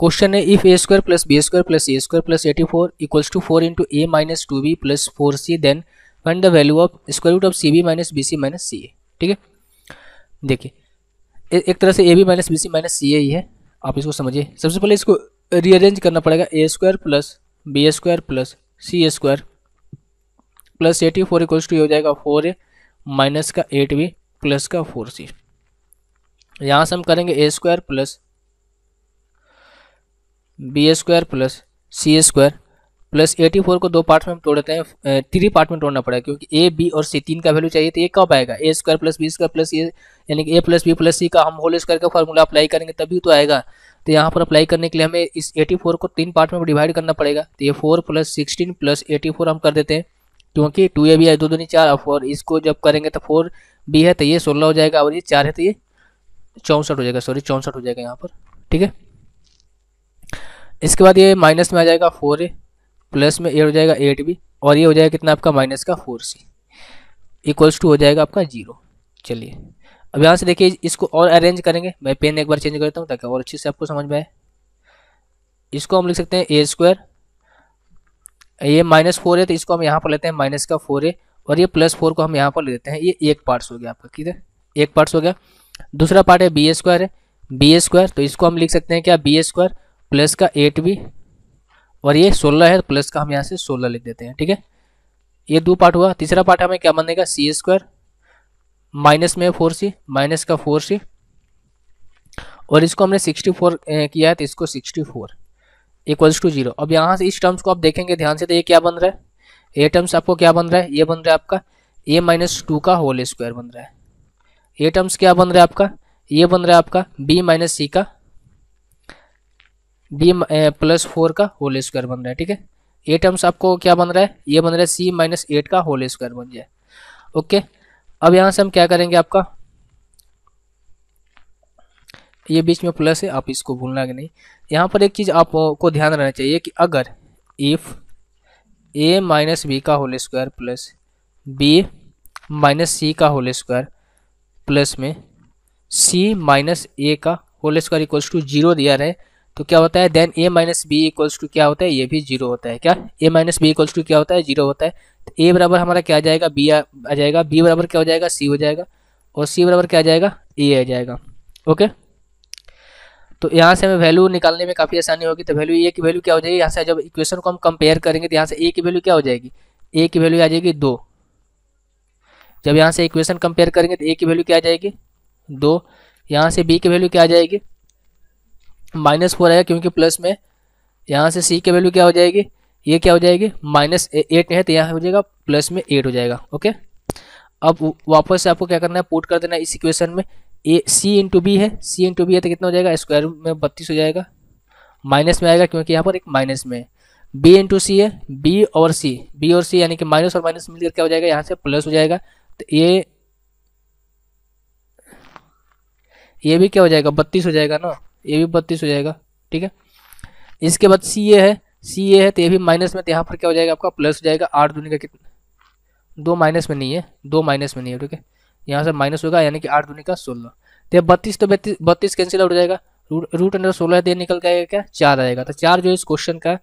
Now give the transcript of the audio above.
question है if a square plus b square plus a square plus eighty four equals to four into a minus two b plus four c then find the value of square root of c b minus b c minus c a ठीक है देखिए एक तरह से a b minus b c minus c a ही है आप इसको समझिए सबसे पहले इसको रीअरेंज करना पड़ेगा a square plus b square plus c square plus eighty four equals to ये हो जाएगा फोर ए माइनस का एट बी प्लस का फोर सी यहाँ से हम करेंगे a square plus b square plus c square plus eighty four को दो पार्ट में हम तोड़ देते हैं थ्री पार्ट में तोड़ना पड़ेगा क्योंकि ए बी और सी तीन का वैल्यू चाहिए तो ये कब आएगा a square plus b square plus a यानी कि a plus b plus c का हम होल स्क्वायर का फॉर्मूला अप्लाई करेंगे तभी तो आएगा तो यहाँ पर अप्लाई करने के लिए हमें इस एटी फोर को तीन पार्ट में डिवाइड करना पड़ेगा तो ये four plus sixteen plus eighty four हम कर देते हैं क्योंकि टू ए बी है दो नहीं चार और फोर इसको जब करेंगे तो फोर बी है तो ये सोलह हो जाएगा और ये चार है तो ये चौंसठ हो जाएगा सॉरी चौंसठ हो जाएगा यहाँ पर ठीक है इसके बाद ये माइनस में आ जाएगा फोर ए प्लस में ए हो जाएगा एट बी और ये हो जाएगा कितना आपका माइनस का फोर सी इक्वल्स टू हो जाएगा आपका जीरो चलिए अब यहाँ से देखिए इसको और अरेंज करेंगे मैं पेन एक बार चेंज करता हूँ ताकि और अच्छे से आपको समझ में आए इसको हम लिख सकते हैं ए स्क्वायर ये माइनस फोर है तो इसको हम यहाँ पर लेते हैं माइनस का फोर ए और ये प्लस फोर को हम यहाँ पर ले लेते हैं ये एक पार्ट्स हो गया आपका किधर एक पार्ट्स हो गया दूसरा पार्ट है बी स्क्वायर है बी स्क्वायर तो इसको हम लिख सकते हैं क्या बी स्क्वायर प्लस का एट भी और ये सोलह है तो प्लस का हम यहाँ से सोलह लिख देते हैं ठीक है ये दो पार्ट हुआ तीसरा पार्ट हमें क्या बनेगा सी स्क्वायर माइनस में फोर सी माइनस का फोर सी और इसको हमने सिक्सटी फोर किया है तो इसको sixty four equals to zero अब यहाँ से इस टर्म्स को आप देखेंगे ध्यान से तो ये क्या बन रहा है ए टर्म्स आपको क्या बन रहा है ये बन रहा है आपका ए माइनस टू का होल स्क्वायर बन रहा है ए टर्म्स क्या बन रहा है आपका ये बन रहा है आपका बी माइनस सी का डी प्लस फोर का होल स्क्वायर बन रहा है ठीक है ए टर्म्स आपको क्या बन रहा है ये बन रहा है सी माइनस एट का होल स्क्वायर बन जाए ओके अब यहाँ से हम क्या करेंगे आपका ये बीच में प्लस है आप इसको भूलना कि नहीं यहाँ पर एक चीज़ आपको ध्यान रखना चाहिए कि अगर इफ़ ए माइनस बी का whole square plus B minus सी का होल स्क्वायर प्लस में सी माइनस ए का whole square equals to zero दिया रहे तो क्या होता है then A minus B equals to क्या होता है ये भी जीरो होता है क्या A minus B equals to क्या होता है जीरो होता है तो ए बराबर हमारा क्या आ जाएगा बी आ जाएगा बी बराबर क्या हो जाएगा सी हो जाएगा और सी बराबर क्या आ जाएगा ए आ जाएगा ओके तो यहाँ से हमें वैल्यू निकालने में काफ़ी आसानी होगी तो वैल्यू ए की वैल्यू क्या हो जाएगी यहाँ से जब इक्वेशन को हम कंपेयर करेंगे तो यहाँ से ए की वैल्यू क्या हो जाएगी ए की वैल्यू आ जाएगी दो जब यहाँ से इक्वेशन कंपेयर करेंगे तो ए की वैल्यू क्या आ जाएगी दो यहाँ से बी की वैल्यू क्या आ जाएगी माइनस फोर आएगा क्योंकि प्लस में यहाँ से सी की वैल्यू क्या हो जाएगी ये क्या हो जाएगी माइनस एट है तो यहाँ हो जाएगा प्लस में एट हो जाएगा ओके अब वापस से आपको क्या करना है पुट कर देना है इस इक्वेशन में ए सी इंटू बी है सी इंटू बी है तो कितना हो जाएगा स्क्वायर में बत्तीस हो जाएगा माइनस में आएगा क्योंकि यहाँ पर एक माइनस में है बी इंटू सी है बी और सी बी और सी यानी कि माइनस और माइनस मिलकर क्या हो जाएगा यहाँ से प्लस हो जाएगा तो ये ये भी क्या हो जाएगा बत्तीस हो जाएगा ना ये भी बत्तीस हो जाएगा ठीक है इसके बाद सी ए है सी ए है तो ये भी माइनस में तो यहाँ पर क्या हो जाएगा आपका प्लस हो जाएगा आठ दूनी का कितना दो माइनस में नहीं है दो माइनस में नहीं है ठीक है यहाँ से माइनस होगा यानी कि आठ दूनी का सोलह तो बत्तीस तो बत्तीस बत्तीस कैंसिल आउट हो जाएगा रूट अंडर सोलह देर निकल जाएगा क्या चार आएगा तो चार जो इस क्वेश्चन का